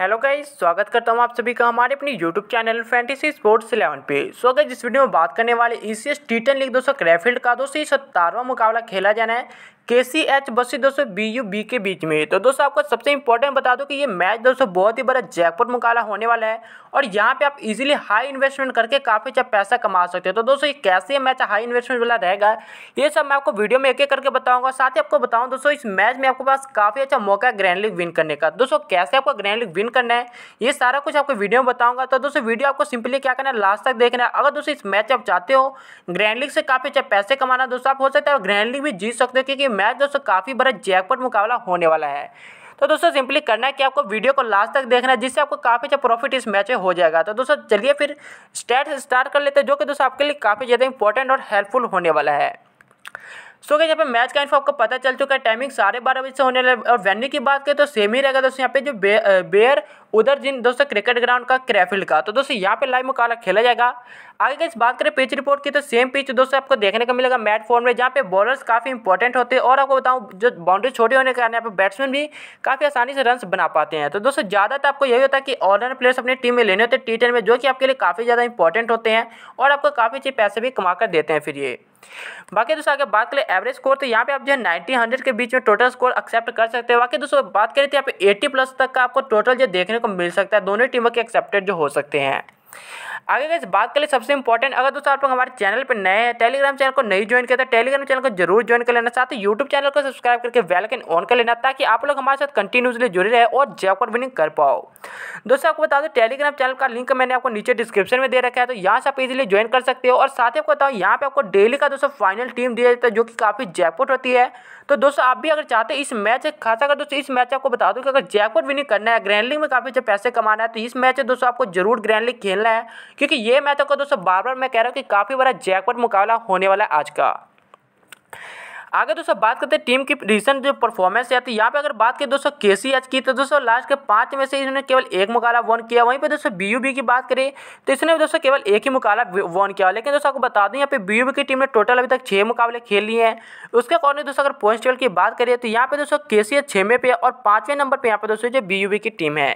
hello guys स्वागत करता हूँ आप सभी का हमारे अपने YouTube channel fantasy sports eleven पे सो अगर जिस वीडियो में बात करने वाले ई सी एस टीटन लीग दोस्तों क्रैफिल्ड का दोस्तों ये सत्तारवा मुकाबला खेला जाना है के सी एच बस्सी दोस्तों बी यू बी के बीच में तो दोस्तों आपको सबसे इंपॉर्टेंट बता दो कि ये मैच दोस्तों बहुत ही बड़ा जयपुर मुकाबला होने वाला है और यहाँ पे आप इजीली हाई इन्वेस्टमेंट करके काफ़ी अच्छा पैसा कमा सकते हो तो दोस्तों ये कैसे मैच हाई इन्वेस्टमेंट वाला रहेगा ये सब मैं आपको वीडियो में एक एक करके बताऊँगा साथ ही आपको बताऊँ दोस्तों इस मैच में आपके पास काफ़ी अच्छा मौका है ग्रैंड लीग विन करने का दोस्तों कैसे आपको ग्रैंड लीग विन करना है ये सारा कुछ आपको वीडियो में बताऊँगा तो दोस्तों वीडियो आपको सिंपली क्या करना है लास्ट तक देखना है अगर दोस्तों इस मैच आप चाहते हो ग्रैंड लीग से काफ़ी अच्छा पैसे कमाना दोस्तों आप हो सकता है ग्रैंड लीग भी जीत सकते हो क्योंकि मैच दोस्तों काफ़ी बड़ा जैकपॉट मुकाबला होने वाला है तो दोस्तों सिंपली करना है कि आपको वीडियो को लास्ट तक देखना है जिससे आपको काफ़ी अच्छा प्रॉफिट इस मैच में हो जाएगा तो दोस्तों चलिए फिर स्टैट स्टार्ट कर लेते हैं जो कि दोस्तों आपके लिए काफ़ी ज़्यादा इंपॉर्टेंट और हेल्पफुल होने वाला है सो क्या यहाँ पे मैच का इन्फो आपको पता चल चुका है टाइमिंग साढ़े बारह बजे से होने लगे और वेन्यू की बात करें तो सेम ही रहेगा दोस्तों यहाँ पे जो बे, बेयर उधर जिन दोस्तों क्रिकेट ग्राउंड का क्रैफिल का तो दोस्तों यहाँ पे लाइव मुकाबला खेला जाएगा आगे की बात करें पिच रिपोर्ट की तो सेम पिच दोस्तों आपको देखने को मिलेगा मैट फॉर्म में जहाँ पे बॉलर्स काफ़ी इंपॉर्टेंट होते हैं और आपको बताऊँ जो बाउंड्री छोटी होने के कारण यहाँ पे बैट्समैन भी काफ़ी आसानी से रन बना पाते हैं तो दोस्तों ज़्यादातर आपको यही होता है कि ऑलराउंड प्लेयर्स अपनी टीम में लेने होते हैं टी में जो कि आपके लिए काफ़ी ज़्यादा इंपॉर्टेंट होते हैं और आपको काफ़ी अच्छे पैसे भी कमा कर देते हैं फिर ये बाकी दोस्तों अगर बात करें एवरेज स्कोर तो यहाँ पे आप जो है नाइनटी हंड्रेड के बीच में टोटल स्कोर एक्सेप्ट कर सकते हैं बाकी दोस्तों बात करें तो यहाँ पे एटी प्लस तक का आपको टोटल जो देखने को मिल सकता है दोनों टीमों के एक्सेप्टेड जो हो सकते हैं आगे कैसे बात कर ले सबसे इंपॉर्टेंट अगर दोस्तों आप लोग हमारे चैनल पर नए हैं टेलीग्राम चैनल को नहीं ज्वाइन किया था टेलीग्राम चैनल को जरूर ज्वाइन कर लेना साथ ही यूट्यूब चैनल को सब्सक्राइब करके वेलकन ऑन कर लेना ताकि आप लोग हमारे साथ कंटिन्यूसली जुड़े रहे और जॉब विनिंग कर पाओ दोस्तों आपको बता दो टेलीग्राम चैनल का लिंक मैंने आपको नीचे डिस्क्रिप्शन में दे रखा है तो यहाँ से आप इजिली ज्वाइन कर सकते हो और साथ ही आपको बताओ यहाँ पर आपको डेली का दोस्तों फाइनल टीम दिया जाता है जो कि काफ़ी जैकपॉट होती है तो दोस्तों आप भी अगर चाहते हैं इस मैच खासा कर दोस्तों इस मैच आपको बता दूँ कि अगर जैकपॉट विनिंग करना है ग्रैंड लीग में काफ़ी अच्छा पैसे कमाना है तो इस मैच दोस्तों आपको जरूर ग्रैंड लीग खेलना खेलना है क्योंकि ये मैच आपको तो दोस्तों बार बार मैं कह रहा हूँ कि काफ़ी बड़ा जैकपॉट मुकाबला होने वाला है आज का आगे दोस्तों बात करते हैं टीम की रिसेंट जो परफॉर्मेंस है तो यहाँ पे अगर बात करें दोस्तों के सी आज की तो दोस्तों लास्ट के पाँच में से इन्होंने केवल एक मुकाबला वन किया वहीं पे दोस्तों बी यू बी की बात करें तो इसने दोस्तों केवल एक ही मुकाबला वन किया लेकिन दोस्तों आपको बता दें यहाँ पे बी यू बी की टीम ने टोटल अभी तक छः मुकाबले खेल लिए हैं उसके अकॉर्डिंग दोस्तों अगर पॉइंट टेबल की बात करें तो यहाँ पे दोस्तों के सी है छवें पे और पाँचवें नंबर पर यहाँ पर दोस्तों जो बी यू बी की टीम है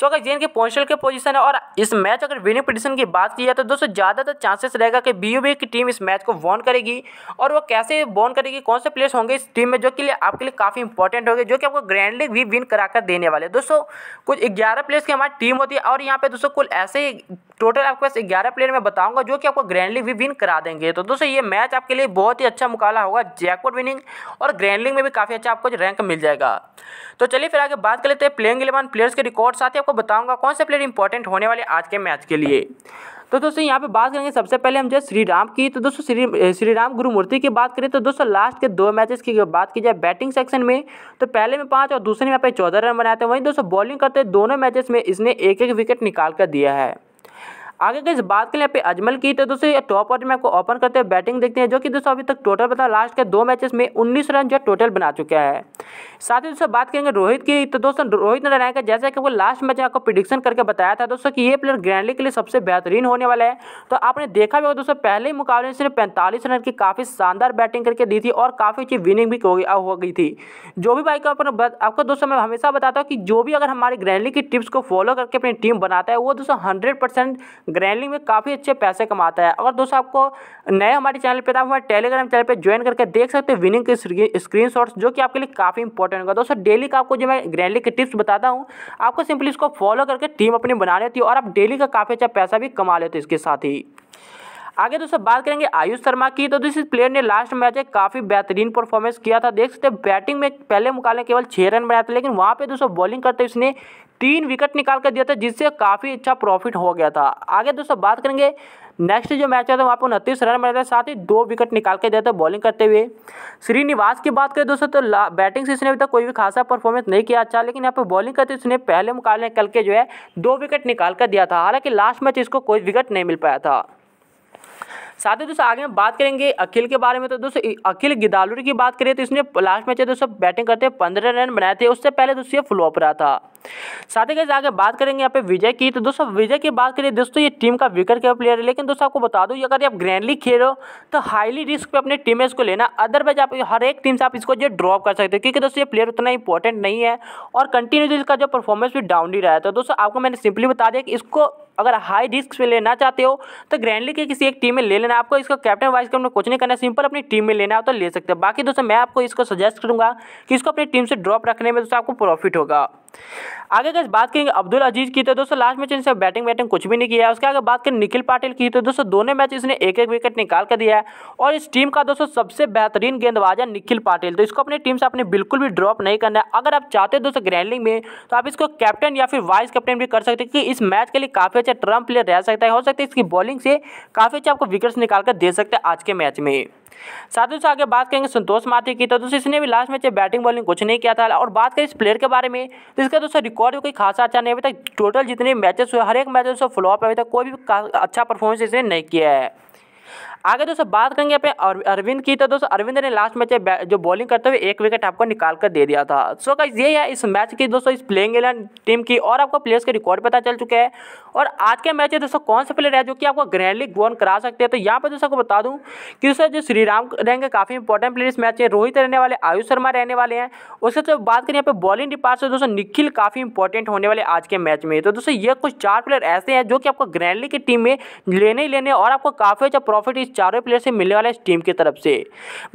सो अगर जेन के पोस्टल के पोजीशन है और इस मैच अगर विनिंग पोजिशन की बात की जाए तो दोस्तों ज़्यादातर चांसेस रहेगा कि बी की टीम इस मैच को वॉन करेगी और वो कैसे वॉन करेगी कौन से प्लेयर्स होंगे इस टीम में जो कि आपके लिए काफ़ी इंपॉर्टेंट होगी जो कि आपको ग्रैंड लीग भी विन कराकर देने वाले दोस्तों कुछ ग्यारह प्लेयर्स की हमारी टीम होती है और यहाँ पर दोस्तों कुल ऐसे ही टोटल आपके पास ग्यारह प्लेयर मैं बताऊंगा जो कि आपको ग्रैंड लीग भी विन करा देंगे तो दोस्तों ये मैच आपके लिए बहुत ही अच्छा मुकाबला होगा जैकपॉट विनिंग और ग्रैंड लीग में भी काफ़ी अच्छा आपको रैंक मिल जाएगा तो चलिए फिर आगे बात कर लेते हैं प्लेइंग इलेवन प्लेयर्स के रिकॉर्ड साथ ही आपको बताऊंगा कौन से प्लेयर इंपॉर्टेंट होने वाले आज के मैच के लिए तो दोस्तों यहाँ पे बात करेंगे सबसे पहले हम जो श्री राम की तो दोस्तों श्री श्री राम गुरुमूर्ति की बात करें तो दोस्तों लास्ट के दो मैचेस की बात की जाए बैटिंग सेक्शन में तो पहले में पाँच और दूसरे में पे चौदह रन बनाए थे वहीं दोस्तों बॉलिंग करते दोनों मैचेस में इसने एक एक विकेट निकाल कर दिया है आगे के इस बात के लिए पे अजमल की तो दोस्तों ये टॉप ऑर्डर में आपको ओपन करते हैं बैटिंग देखते हैं जो कि दोस्तों अभी तक टोटल बताओ लास्ट के दो मैचेस में 19 रन जो टोटल बना चुका है साथ ही दोस्तों बात करेंगे रोहित की तो दोस्तों रोहित नजर आएगा जैसा कि वो लास्ट मैच आपको प्रिडिक्शन करके बताया था दोस्तों कि ये प्लेयर ग्रैंडली के लिए सबसे बेहतरीन होने वाला है तो आपने देखा भी होगा दोस्तों पहले ही मुकाबले में सिर्फ पैंतालीस रन की काफ़ी शानदार बैटिंग करके दी थी और काफ़ी अच्छी विनिंग भी हो गई थी जो भी बाइक आपको दोस्तों मैं हमेशा बताता हूँ कि जो भी अगर हमारी ग्रैंडली की टिप्स को फॉलो करके अपनी टीम बनाता है वो दोस्तों हंड्रेड परसेंट ग्रैंडली में काफ़ी अच्छे पैसे कमाता है अगर दोस्तों आपको नए हमारे चैनल पर आप हमारे टेलीग्राम चैनल पर ज्वाइन करके देख सकते हैं विनिंग के स्क्रीन जो कि आपके लिए काफ़ी इंपॉर्टेंट होगा दोस्तों डेली का आपको जो मैं ग्रैंडली के टिप्स बताता हूँ आपको सिंपली इसको फॉलो करके टीम अपनी बना लेती है और आप डेली का काफ़ी अच्छा पैसा भी कमा लेते हो इसके साथ ही आगे दोस्तों बात करेंगे आयुष शर्मा की तो इस प्लेयर ने लास्ट मैच है काफ़ी बेहतरीन परफॉर्मेंस किया था देख सकते बैटिंग में पहले मुकाबले केवल छः रन बनाया था लेकिन वहाँ पर दोस्तों बॉलिंग करते उसने तीन विकेट निकाल कर दिया था जिससे काफ़ी अच्छा प्रॉफिट हो गया था आगे दोस्तों बात करेंगे नेक्स्ट जो मैच है था तो वहाँ पर उनतीस रन बनाए थे साथ ही दो विकेट निकाल के दिया था बॉलिंग करते हुए श्रीनिवास की बात करें दोस्तों तो बैटिंग से इसने अभी तक कोई भी खासा परफॉर्मेंस नहीं किया अच्छा लेकिन यहाँ पर बॉलिंग करते उसने पहले मुकाबले कल के जो है दो विकेट निकाल कर दिया था हालांकि लास्ट मैच इसको कोई विकेट नहीं मिल पाया था साथ ही दोस्तों आगे हम बात करेंगे अखिल के बारे में तो दोस्तों अखिल गिदालुर की बात करें तो इसने लास्ट मैच है दोस्तों बैटिंग करते पंद्रह रन बनाए थे उससे पहले दोस्तों ये फ्लॉप रहा था साथ ही आगे बात करेंगे यहाँ पे विजय की तो दोस्तों विजय की बात करिए दोस्तों ये टीम का विकेट के प्लेयर है लेकिन दोस्तों आपको बता दूँ अगर आप ग्रैंडली खेल रहे हो तो हाईली रिस्क पे अपने टीम को इसको लेना अदरवाइज आप हर एक टीम से आप इसको जो ड्रॉप कर सकते हो क्योंकि दोस्तों ये प्लेयर उतना इंपॉर्टेंट नहीं है और कंटिन्यू तो इसका जो परफॉर्मेंस भी डाउन ही रहा है तो दोस्तों आपको मैंने सिंपली बता दिया कि इसको अगर हाई रिस्क पे लेना चाहते हो तो ग्रैंडली के किसी एक टीम में ले लेना करना आपको इसको कैप्टन वाइस कैप्टन कुछ नहीं करना सिंपल अपनी टीम में लेना हो तो ले सकते हैं बाकी दोस्तों मैं आपको इसको सजेस्ट करूंगा कि इसको अपनी टीम से ड्रॉप रखने में दोस्तों आपको प्रॉफिट होगा आगे अगर बात करेंगे अब्दुल अजीज की तो दोस्तों लास्ट मैच इनसे बैटिंग बैटिंग कुछ भी नहीं किया है उसके आगे बात करें निखिल पाटिल की तो दोस्तों दोनों मैच इसने एक एक विकेट निकाल कर दिया है और इस टीम का दोस्तों सबसे बेहतरीन गेंदबाज है निखिल पाटिल तो इसको अपनी टीम से आपने बिल्कुल भी ड्रॉप नहीं करना है अगर आप चाहते दोस्तों ग्रैंडिंग में तो आप इसको कैप्टन या फिर वाइस कैप्टन भी कर सकते हैं कि इस मैच के लिए काफ़ी अच्छा ट्रम प्लेयर रह सकता है हो सकता है इसकी बॉलिंग से काफ़ी अच्छा आपको विकेट्स निकाल कर दे सकते हैं आज के मैच में साथ ही आगे बात करेंगे संतोष माथी की तो दोस्तों इसने भी लास्ट मैच बैटिंग बॉलिंग कुछ नहीं किया था और बात करें इस प्लेयर के बारे में तो इसका दोस्तों रिकॉर्ड भी कोई खासा अच्छा नहीं अभी तक टोटल जितने मैचेस हुए हर एक मैच दोस्तों फ्लॉप अभी तक कोई भी अच्छा परफॉर्मेंस इसने नहीं किया है आगे दोस्तों बात करेंगे अपने अरविंद की तो दोस्तों अरविंद ने लास्ट मैच जो बॉलिंग करते हुए एक विकेट आपको निकाल कर दे दिया था सो का ये है इस मैच की दोस्तों इस प्लेइंग इलेवन टीम की और आपको प्लेयर्स के रिकॉर्ड पता चल चुके हैं और आज के मैच में दोस्तों कौन से प्लेयर है जो कि आपको ग्रैंड लीग गोन करा सकते हैं तो यहाँ पर दोस्तों को बता दूँ कि दोस्तों जो श्रीराम रहेंगे काफ़ी इंपॉर्टेंट प्लेयर इस मैच में रोहित रहने वाले आयुष शर्मा रहने वाले हैं उसके साथ बात करें यहाँ पर बॉलिंग डिपार्ट से दोस्तों निखिल काफ़ी इंपॉर्टेंट होने वाले आज के मैच में तो दोस्तों ये कुछ चार प्लेयर ऐसे हैं जो कि आपको ग्रैंड लीग की टीम में लेने ही लेने और आपको काफ़ी अच्छा प्रॉफिट प्रॉफिट इस चारों प्लेयर से मिलने वाला है इस टीम की तरफ से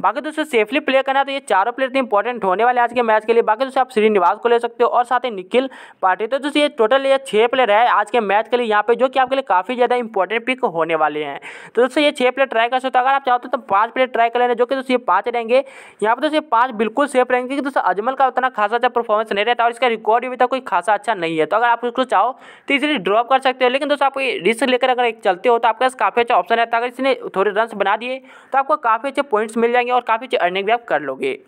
बाकी दोस्तों सेफली प्ले करना तो ये चारों प्लेयर इंपॉर्टेंट होने वाले आज के मैच के लिए बाकी दोस्तों आप श्रीनिवास को ले सकते हो और साथ ही निखिल पार्टी तो दोस्तों ये टोटल ये छः प्लेयर है आज के मैच के लिए यहाँ पे जो कि आपके लिए काफ़ी ज़्यादा इंपॉर्टेंट पिक होने वाले हैं तो दोस्तों ये छः प्लेयर ट्राई कर सकते हो अगर आप चाहते हो तो पाँच प्लेयर ट्राई कर लेना जो कि दोस्तों ये पाँच रहेंगे यहाँ पर दोस्तों ये पाँच बिल्कुल सेफ रहेंगे क्योंकि दोस्तों अजमल का उतना खासा अच्छा परफॉर्मेंस नहीं रहता और इसका रिकॉर्ड भी तक कोई खासा अच्छा नहीं है तो अगर आप उसको चाहो तो इसलिए ड्रॉप कर सकते हो लेकिन दोस्तों आप रिस्क लेकर अगर चलते हो तो आपके पास काफ़ी अच्छा ऑप्शन रहता है अगर इसने थोड़े रन्स बना दिए तो आपको काफ़ी अच्छे पॉइंट्स मिल जाएंगे और काफ़ी अच्छे अर्निंग भी आप कर लोगे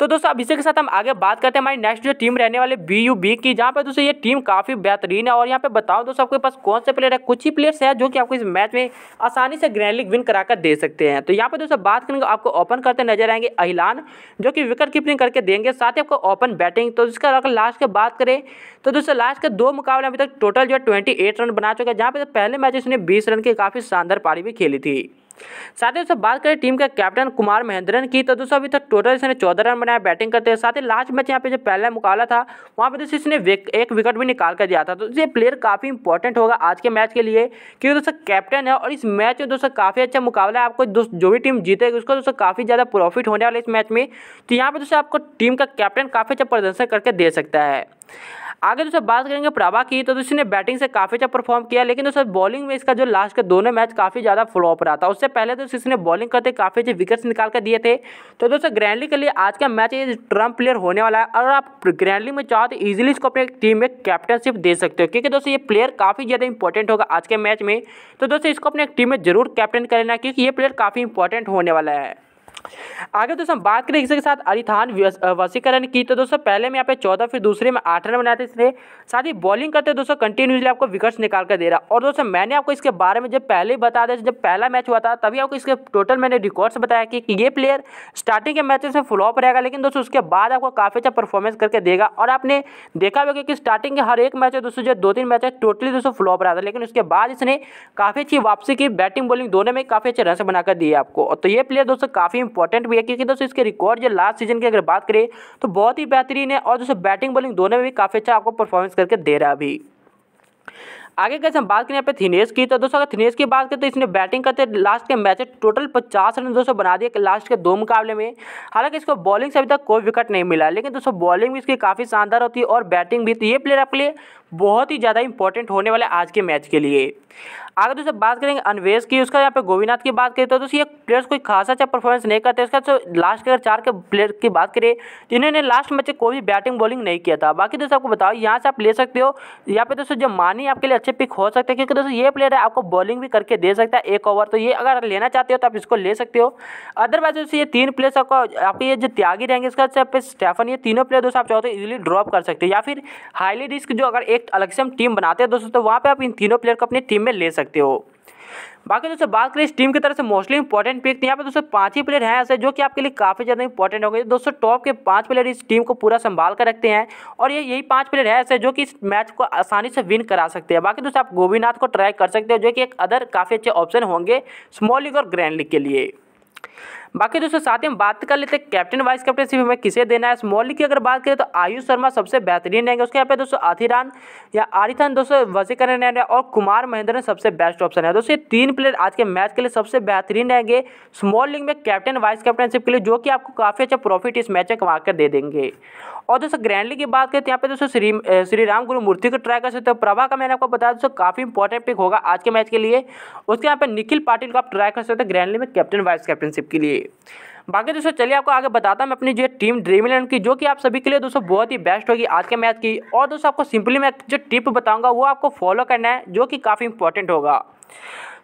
तो दोस्तों अब इसी के साथ हम आगे बात करते हैं हमारी नेक्स्ट जो टीम रहने वाले बी यू बी की जहाँ पर दोस्तों ये टीम काफ़ी बेहतरीन है और यहाँ पे बताओ दोस्तों आपके पास कौन से प्लेयर है कुछ ही प्लेयर्स हैं जो कि आपको इस मैच में आसानी से ग्रैंड लीग विन करा कर दे सकते हैं तो यहाँ पे दोस्तों बात करेंगे आपको ओपन करते नजर आएंगे अहिलान जो कि विकेट कीपिंग करके देंगे साथ ही आपको ओपन बैटिंग तो जिसका अगर लास्ट की बात करें तो दोस्तों लास्ट के दो मुकाबले अभी तक टोटल जो है ट्वेंटी रन बना चुके हैं जहाँ पर पहले मैच इसने बीस रन की काफ़ी शानदार पारी भी खेली थी साथ ही दोस्तों बात करें टीम का कैप्टन कुमार महेंद्रन की तो दोस्तों अभी तक टोटल इसने चौदह रन बनाया बैटिंग करते हैं साथ ही लास्ट मैच यहाँ पे जो पहला मुकाबला था वहाँ पर दोस्तों इसने एक विकेट भी निकाल कर दिया था तो ये प्लेयर काफ़ी इंपॉर्टेंट होगा आज के मैच के लिए क्योंकि दोस्तों कैप्टन है और इस मैच में दोस्तों काफ़ी अच्छा मुकाबला है आपको जो भी टीम जीतेगी उसको दोस्तों काफ़ी ज़्यादा प्रॉफिट होने वाला इस मैच में तो यहाँ पर दोस्तों आपको टीम का कैप्टन काफ़ी अच्छा प्रदर्शन करके दे सकता है आगे दोस्तों बात करेंगे प्रभा की तो ने बैटिंग से काफ़ी अच्छा परफॉर्म किया लेकिन दोस्तों बॉलिंग में इसका जो लास्ट के दोनों मैच काफ़ी ज़्यादा फ्लॉप रहा था उससे पहले तो इसने बॉलिंग करते काफ़ी अच्छे विकेट्स निकाल कर दिए थे तो दोस्तों ग्रैंडली के लिए आज का मैच ये ट्रम्प प्लेयर होने वाला है और आप ग्रैंडली में चाहो तो ईजिली इसको अपनी टीम में कैप्टनशिप दे सकते हो क्योंकि दोस्तों ये प्लेयर काफ़ी ज़्यादा इंपॉर्टेंट होगा आज के मैच में तो दोस्तों इसको अपने टीम में जरूर कैप्टन कर लेना क्योंकि ये प्लेयर काफ़ी इंपॉर्टेंट होने वाला है आगे दोस्तों हम बात करें इसके साथ अरिथान वसीकरण की तो दोस्तों पहले में यहाँ पे चौदह फिर दूसरे में आठ रन बनाए थे इसने साथ ही बॉलिंग करते दोस्तों कंटिन्यूसली आपको विकेट्स निकाल कर दे रहा और दोस्तों मैंने आपको इसके बारे में जब पहले ही बता दिया जब पहला मैच हुआ था तभी आपको इसके टोटल मैंने रिकॉर्ड्स बताया कि, ये प्लेयर स्टार्टिंग के मैचेस में फ्लॉप रहेगा लेकिन दोस्तों उसके बाद आपको काफ़ी अच्छा परफॉर्मेंस करके देगा और आपने देखा होगा कि स्टार्टिंग के हर एक मैच है दोस्तों जो दो तीन मैच है टोटली दोस्तों फ्लॉप रहा था लेकिन उसके बाद इसने काफ़ी अच्छी वापसी की बैटिंग बॉलिंग दोनों में काफ़ी अच्छे रन से बनाकर दिए आपको तो ये प्लेयर दोस्तों काफ़ी इंपॉर्टेंट भी है क्योंकि दोस्तों इसके रिकॉर्ड जो लास्ट सीजन की अगर बात करें तो बहुत ही बेहतरीन है और दोस्तों बैटिंग बॉलिंग दोनों में भी काफ़ी अच्छा आपको परफॉर्मेंस करके दे रहा है अभी आगे कैसे हम बात करें यहाँ पे थिनेश की तो दोस्तों अगर थिनेश की बात करें तो इसने बैटिंग करते लास्ट के मैच टोटल पचास रन दोस्तों बना दिए लास्ट के दो मुकाबले में हालांकि इसको बॉलिंग से अभी तक कोई विकेट नहीं मिला लेकिन दोस्तों बॉलिंग भी इसकी काफ़ी शानदार होती है और बैटिंग भी तो ये प्लेयर आपके लिए बहुत ही ज़्यादा इंपॉर्टेंट होने वाला है आज के मैच के लिए अगर दोस्तों बात करेंगे अनवेश की उसका यहाँ पे गोविनाथ की बात करें तो दोस्तों ये प्लेयर्स कोई खासा अच्छा परफॉर्मेंस नहीं करते उसका बाद तो लास्ट के अगर चार के प्लेयर की बात करें तो इन्होंने लास्ट मैच कोई भी बैटिंग बॉलिंग नहीं किया था बाकी दोस्तों आपको बताओ यहाँ से आप ले सकते हो यहाँ पे दोस्तों जो मानी आपके लिए अच्छे पिक हो सकते हैं क्योंकि दोस्तों ये प्लेयर है आपको बॉलिंग भी करके दे सकता है एक ओवर तो ये अगर लेना चाहते हो तो आप इसको ले सकते हो अदरवाइज दोस्तों ये तीन प्लेयर्स आपको आपके ये जो त्यागी रहेंगे उसका तो आप स्टेफन ये तीनों प्लेयर दोस्तों आप चाहो तो इजिली ड्रॉप कर सकते हो या फिर हाईली रिस्क जो अगर एक अलग से हम टीम बनाते हैं दोस्तों तो वहाँ पर आप इन तीनों प्लेयर को अपनी टीम में ले सकते सकते हो बाकी दोस्तों बात करें इस टीम की तरफ से मोस्टली इंपॉर्टेंट पिक यहाँ पे दोस्तों पांच ही प्लेयर हैं ऐसे जो कि आपके लिए काफ़ी ज़्यादा इंपॉर्टेंट होंगे दोस्तों टॉप के पांच प्लेयर इस टीम को पूरा संभाल कर रखते हैं और ये यही पांच प्लेयर हैं ऐसे जो कि इस मैच को आसानी से विन करा सकते हैं बाकी दोस्तों आप गोबीनाथ को ट्राई कर सकते हो जो कि एक अदर काफ़ी अच्छे ऑप्शन होंगे स्मॉल लीग और ग्रैंड लीग के लिए बाकी दोस्तों साथ ही हम बात कर लेते हैं कैप्टन वाइस कैप्टनशिप हमें किसे देना है स्मॉल की अगर बात करें तो आयुष शर्मा सबसे बेहतरीन रहेंगे उसके यहाँ पे दोस्तों आथिरान या आरिथान दोस्तों वसीकरण रहेंगे और कुमार महेंद्र सबसे बेस्ट ऑप्शन है दोस्तों तीन प्लेयर आज के मैच के लिए सबसे बेहतरीन रहेंगे स्मॉल लीग में कैप्टन वाइस कैप्टनशिप के लिए जो कि आपको काफ़ी अच्छा प्रॉफिट इस मैच में कमा कर दे देंगे और दोस्तों ग्रैंड लीग की बात करें तो यहाँ पे दोस्तों श्री श्री राम गुरु मूर्ति को ट्राई कर सकते हो प्रभा का मैंने आपको बताया दोस्तों काफ़ी इंपॉर्टेंट पिक होगा आज के मैच के लिए उसके यहाँ पे निखिल पाटिल को आप ट्राई कर सकते हो ग्रैंड लीग में कैप्टन वाइस कैप्टनशिप के लिए बाकी दोस्तों चलिए आपको आगे बताता हूँ अपनी जो टीम ड्रीम इलेवन की जो कि आप सभी के लिए दोस्तों बहुत ही बेस्ट होगी आज के मैच की और दोस्तों आपको सिंपली मैं जो टिप बताऊंगा वो आपको फॉलो करना है जो कि काफ़ी इंपॉर्टेंट होगा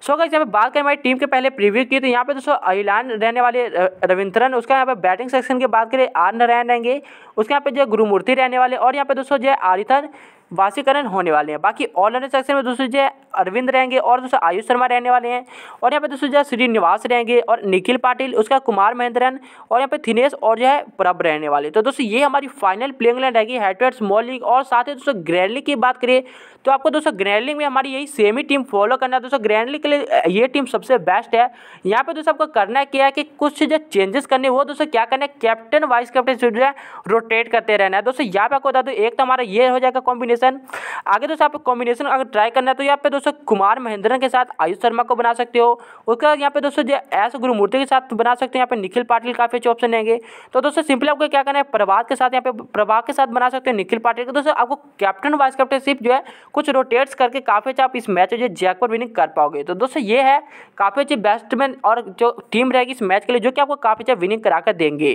सो अगर यहाँ बात करें हमारी टीम के पहले प्रीव्यू की तो यहाँ पे दोस्तों अलान रहने वाले रविंद्रन उसका यहाँ पे बैटिंग सेक्शन की बात करें आर नारायण रहेंगे उसके यहाँ पे जो गुरुमूर्ति रहने वाले और यहाँ पे दोस्तों जो है आरिथन वासीकरण होने वाले हैं बाकी ऑलराउंडर सेक्शन में दोस्तों जो अरविंद रहेंगे और दोस्तों आयुष शर्मा रहने वाले हैं और यहाँ पे दोस्तों जो है श्रीनिवास रहेंगे और निखिल पाटिल उसका कुमार महेंद्रन और यहाँ पे थिनेश और जो है प्रभ रहने वाले तो दोस्तों ये हमारी फाइनल प्लेइंग लाइन रहेगी हेटवेट स्मॉल लीग और साथ ही दोस्तों ग्रैंड लीग की बात करें तो आपको दोस्तों ग्रैंड लीग में हमारी यही सेम ही टीम फॉलो करना है दोस्तों ग्रैंड लीग के लिए ये टीम सबसे बेस्ट है यहाँ पे दोस्तों आपको करना क्या है कि कुछ जो चेंजेस करने वो दोस्तों क्या करना है कैप्टन वाइस कैप्टन जो है रोटेट करते रहना है दोस्तों यहाँ पे आपको बता दो एक तो हमारा ये हो जाएगा कॉम्बिनेशन आगे दोस्तों आप कॉम्बिनेशन अगर ट्राई करना है तो यहाँ पे दोस्तों कुमार महेंद्रन के साथ आयुष शर्मा को बना सकते हो उसके बाद यहाँ पे दोस्तों जो एस गुरुमूर्ति के साथ बना सकते हो यहाँ पे निखिल पाटिल काफ़ी अच्छे ऑप्शन रहेंगे तो दोस्तों सिंपली आपको क्या करना है प्रभात के साथ यहाँ पे प्रभात के साथ बना सकते हो निखिल पाटिल को दोस्तों आपको कैप्टन वाइस कैप्टनशिप जो है कुछ रोटेट्स करके काफ़ी अच्छा आप इस मैच में जो जैकपॉट विनिंग कर पाओगे तो दोस्तों ये है काफ़ी अच्छे बैट्समैन और जो टीम रहेगी इस मैच के लिए जो कि आपको काफ़ी अच्छा विनिंग करा कर देंगे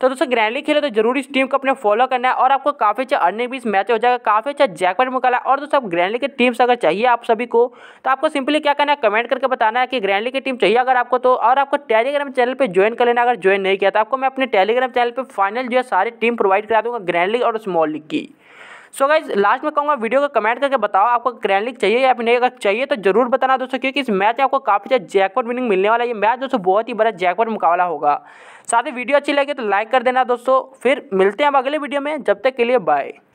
तो दोस्तों ग्रैंडली खेले तो जरूर इस टीम को अपने फॉलो करना है और आपको काफ़ी अच्छा अर्निंग भी इस मैच हो जाएगा काफ़ी अच्छा जैकपॉट मुकाला और दोस्तों आप ग्रैंडली की टीम से अगर चाहिए आप सभी को तो आपको सिंपली क्या करना है कमेंट करके बताना है कि ग्रैंडली की टीम चाहिए अगर आपको तो और आपको टेलीग्राम चैनल पर ज्वाइन कर लेना अगर ज्वाइन नहीं किया तो आपको मैं अपने टेलीग्राम चैनल पर फाइनल जो है सारी टीम प्रोवाइड करा दूंगा ग्रैंड लीग और स्मॉल लीग की सो गाइज लास्ट में कहूँगा वीडियो को कमेंट करके बताओ आपको क्रैनलिक चाहिए या फिर नहीं अगर चाहिए तो जरूर बताना दोस्तों क्योंकि इस मैच में आपको काफ़ी ज़्यादा जैकवर्ड विनिंग मिलने वाला है ये मैच दोस्तों बहुत ही बड़ा जैकवर्ड मुकाबला होगा साथ ही वीडियो अच्छी लगे तो लाइक कर देना दोस्तों फिर मिलते हैं अब अगले वीडियो में जब तक के लिए बाय